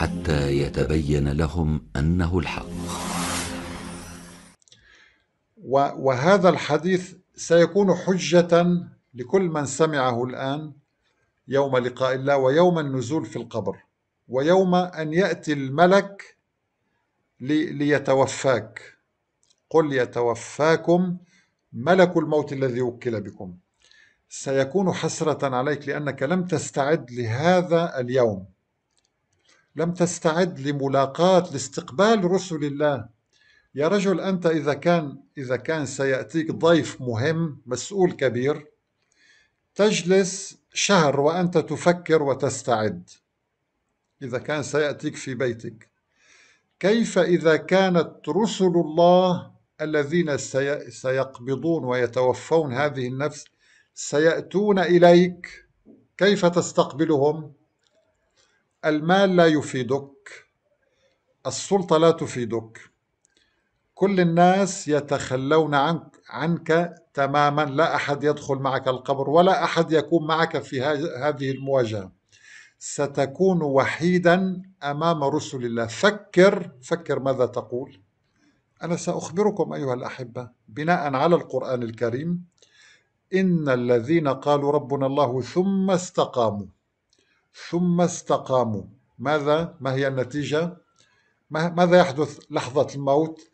حتى يتبين لهم انه الحق وهذا الحديث سيكون حجه لكل من سمعه الان يوم لقاء الله ويوم النزول في القبر ويوم ان ياتي الملك ليتوفاك قل يتوفاكم ملك الموت الذي وكل بكم سيكون حسره عليك لانك لم تستعد لهذا اليوم لم تستعد لملاقاة لاستقبال رسل الله يا رجل أنت إذا كان إذا كان سيأتيك ضيف مهم مسؤول كبير تجلس شهر وأنت تفكر وتستعد إذا كان سيأتيك في بيتك كيف إذا كانت رسل الله الذين سيقبضون ويتوفون هذه النفس سيأتون إليك كيف تستقبلهم؟ المال لا يفيدك السلطة لا تفيدك كل الناس يتخلون عنك عنك تماما لا أحد يدخل معك القبر ولا أحد يكون معك في هذه المواجهة ستكون وحيدا أمام رسل الله فكر فكر ماذا تقول أنا سأخبركم أيها الأحبة بناء على القرآن الكريم إن الذين قالوا ربنا الله ثم استقاموا ثم استقاموا ماذا ما هي النتيجة ماذا يحدث لحظة الموت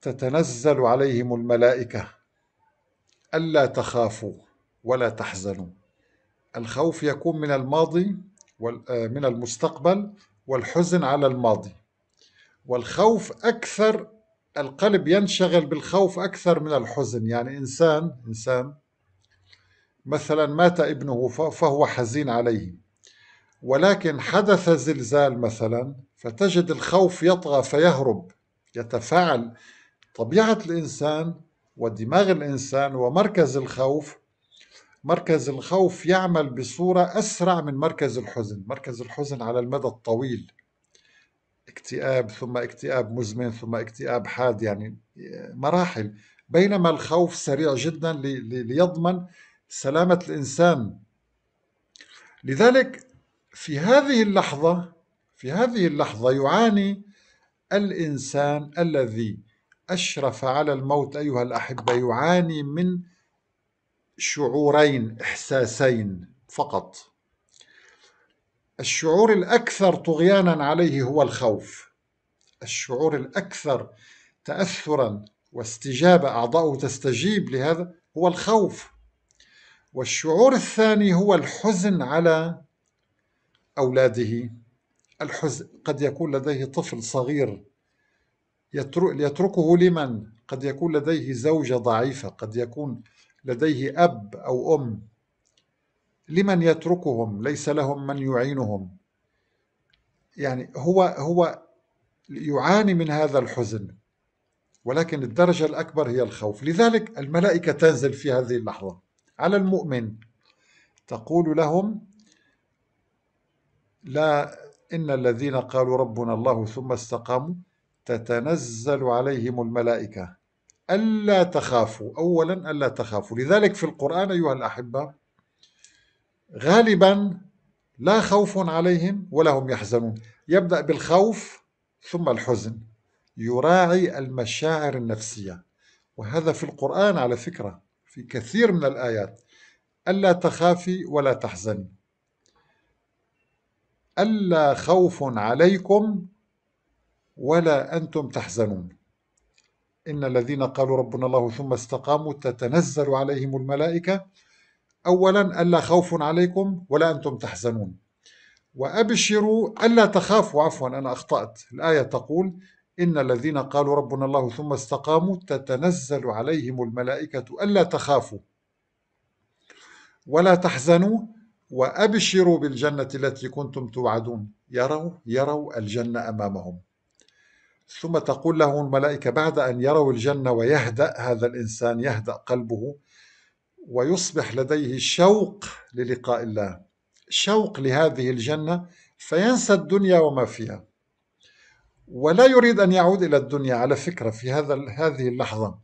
تتنزل عليهم الملائكة ألا تخافوا ولا تحزنوا الخوف يكون من الماضي آه، من المستقبل والحزن على الماضي والخوف أكثر القلب ينشغل بالخوف أكثر من الحزن يعني إنسان إنسان مثلا مات ابنه فهو حزين عليه ولكن حدث زلزال مثلا فتجد الخوف يطغى فيهرب يتفاعل طبيعة الإنسان ودماغ الإنسان ومركز الخوف مركز الخوف يعمل بصورة أسرع من مركز الحزن مركز الحزن على المدى الطويل اكتئاب ثم اكتئاب مزمن ثم اكتئاب حاد يعني مراحل بينما الخوف سريع جدا ليضمن سلامة الإنسان لذلك في هذه اللحظة في هذه اللحظة يعاني الإنسان الذي أشرف على الموت أيها الأحبة يعاني من شعورين إحساسين فقط الشعور الأكثر طغيانا عليه هو الخوف الشعور الأكثر تأثرا واستجابة أعضاؤه تستجيب لهذا هو الخوف والشعور الثاني هو الحزن على أولاده الحزن قد يكون لديه طفل صغير يتركه لمن؟ قد يكون لديه زوجة ضعيفة قد يكون لديه أب أو أم لمن يتركهم ليس لهم من يعينهم يعني هو هو يعاني من هذا الحزن ولكن الدرجة الأكبر هي الخوف لذلك الملائكة تنزل في هذه اللحظة على المؤمن تقول لهم لا إن الذين قالوا ربنا الله ثم استقاموا تتنزل عليهم الملائكة ألا تخافوا أولا ألا تخافوا لذلك في القرآن أيها الأحبة غالبا لا خوف عليهم ولا هم يحزنون يبدأ بالخوف ثم الحزن يراعي المشاعر النفسية وهذا في القرآن على فكرة في كثير من الآيات ألا تخافي ولا تحزني ألا خوف عليكم ولا أنتم تحزنون إن الذين قالوا ربنا الله ثم استقاموا تتنزل عليهم الملائكة أولا ألا خوف عليكم ولا أنتم تحزنون وأبشروا ألا تخافوا عفوا أنا أخطأت الآية تقول إن الذين قالوا ربنا الله ثم استقاموا تتنزل عليهم الملائكة ألا تخافوا ولا تحزنوا وأبشروا بالجنة التي كنتم توعدون يروا يروا الجنة أمامهم ثم تقول له الملائكة بعد أن يروا الجنة ويهدأ هذا الإنسان يهدأ قلبه ويصبح لديه شوق للقاء الله شوق لهذه الجنة فينسى الدنيا وما فيها ولا يريد أن يعود إلى الدنيا على فكرة في هذا هذه اللحظة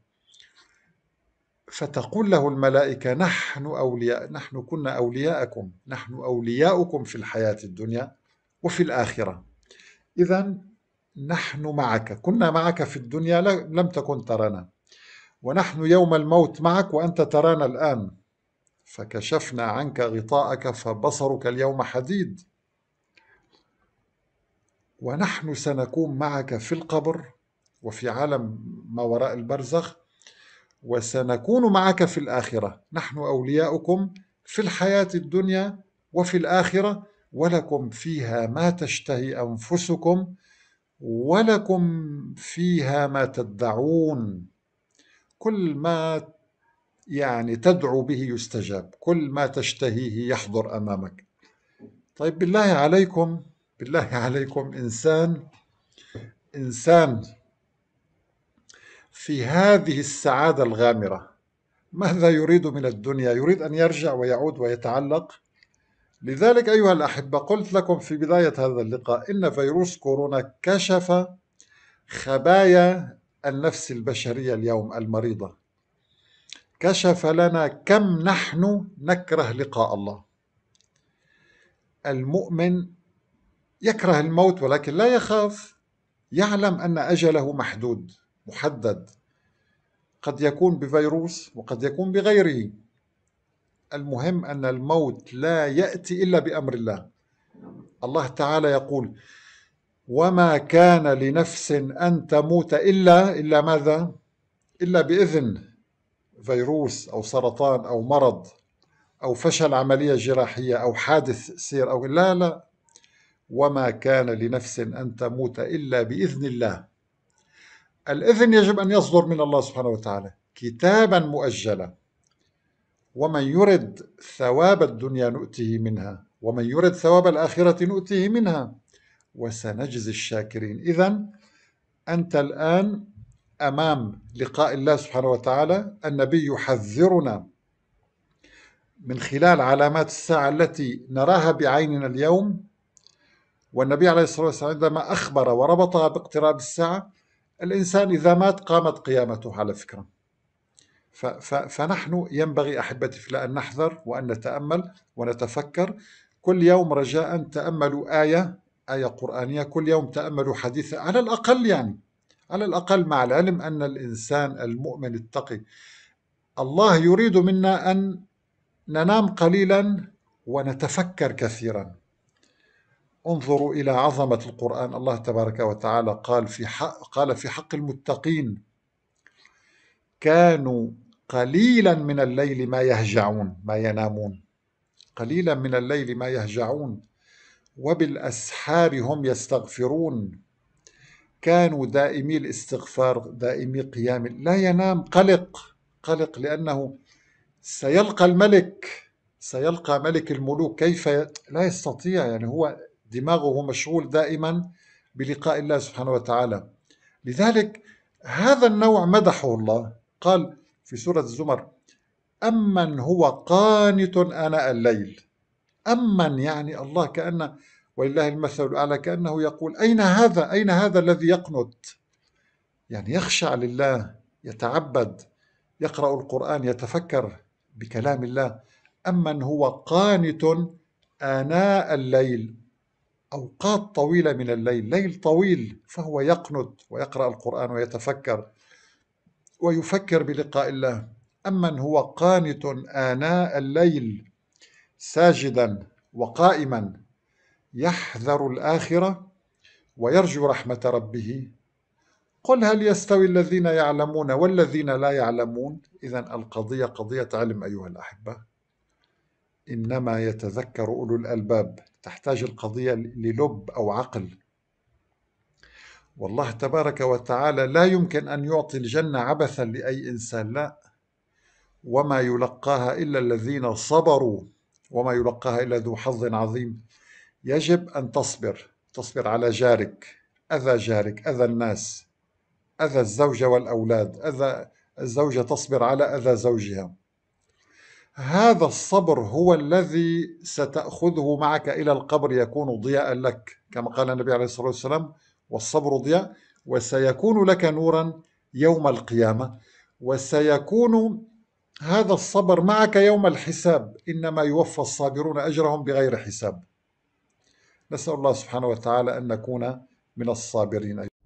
فتقول له الملائكة نحن أولياء نحن كنا أولياءكم نحن أولياؤكم في الحياة الدنيا وفي الآخرة إذا نحن معك كنا معك في الدنيا لم تكن ترانا ونحن يوم الموت معك وأنت ترانا الآن فكشفنا عنك غطاءك فبصرك اليوم حديد ونحن سنكون معك في القبر وفي عالم ما وراء البرزخ وسنكون معك في الآخرة نحن أولياؤكم في الحياة الدنيا وفي الآخرة ولكم فيها ما تشتهي أنفسكم ولكم فيها ما تدعون كل ما يعني تدعو به يستجاب كل ما تشتهيه يحضر أمامك طيب بالله عليكم بالله عليكم إنسان إنسان في هذه السعادة الغامرة ماذا يريد من الدنيا؟ يريد أن يرجع ويعود ويتعلق لذلك أيها الأحبة قلت لكم في بداية هذا اللقاء إن فيروس كورونا كشف خبايا النفس البشرية اليوم المريضة كشف لنا كم نحن نكره لقاء الله المؤمن يكره الموت ولكن لا يخاف يعلم أن أجله محدود محدد قد يكون بفيروس وقد يكون بغيره المهم أن الموت لا يأتي إلا بأمر الله الله تعالى يقول وما كان لنفس أن تموت إلا إلا ماذا؟ إلا بإذن فيروس أو سرطان أو مرض أو فشل عملية جراحية أو حادث سير أو لا لا وما كان لنفس أن تموت إلا بإذن الله الإذن يجب أن يصدر من الله سبحانه وتعالى كتابا مؤجلا ومن يرد ثواب الدنيا نؤته منها ومن يرد ثواب الآخرة نؤته منها وسنجزي الشاكرين إذا أنت الآن أمام لقاء الله سبحانه وتعالى النبي يحذرنا من خلال علامات الساعة التي نراها بعيننا اليوم والنبي عليه الصلاة والسلام عندما أخبر وربطها باقتراب الساعة الإنسان إذا مات قامت قيامته على فكرة فنحن ينبغي أحبتي في أن نحذر وأن نتأمل ونتفكر كل يوم رجاء تأملوا آية آية قرآنية كل يوم تأملوا حديث على الأقل يعني على الأقل مع العلم أن الإنسان المؤمن التقي الله يريد منا أن ننام قليلا ونتفكر كثيرا انظروا إلى عظمة القرآن الله تبارك وتعالى قال في حق, قال في حق المتقين كانوا قليلا من الليل ما يهجعون ما ينامون قليلا من الليل ما يهجعون وبالأسحار هم يستغفرون كانوا دائمي الاستغفار دائمي قيام لا ينام قلق قلق لأنه سيلقى الملك سيلقى ملك الملوك كيف لا يستطيع يعني هو دماغه مشغول دائما بلقاء الله سبحانه وتعالى لذلك هذا النوع مدحه الله قال في سورة الزمر أمن هو قانت آناء الليل أمن يعني الله كأن ولله المثل الأعلى كأنه يقول أين هذا أين هذا الذي يقنت يعني يخشع لله يتعبد يقرأ القرآن يتفكر بكلام الله أمن هو قانت آناء الليل أوقات طويلة من الليل ليل طويل فهو يقنت ويقرأ القرآن ويتفكر ويفكر بلقاء الله أما هو قانت آناء الليل ساجدا وقائما يحذر الآخرة ويرجو رحمة ربه قل هل يستوي الذين يعلمون والذين لا يعلمون إذا القضية قضية علم أيها الأحبة إنما يتذكر أولو الألباب تحتاج القضية للب أو عقل والله تبارك وتعالى لا يمكن أن يعطي الجنة عبثا لأي إنسان لا وما يلقاها إلا الذين صبروا وما يلقاها إلا ذو حظ عظيم يجب أن تصبر تصبر على جارك أذى جارك أذى الناس أذى الزوجة والأولاد أذى الزوجة تصبر على أذى زوجها هذا الصبر هو الذي ستأخذه معك إلى القبر يكون ضياء لك كما قال النبي عليه الصلاة والسلام والصبر ضياء وسيكون لك نورا يوم القيامة وسيكون هذا الصبر معك يوم الحساب إنما يوفى الصابرون أجرهم بغير حساب نسأل الله سبحانه وتعالى أن نكون من الصابرين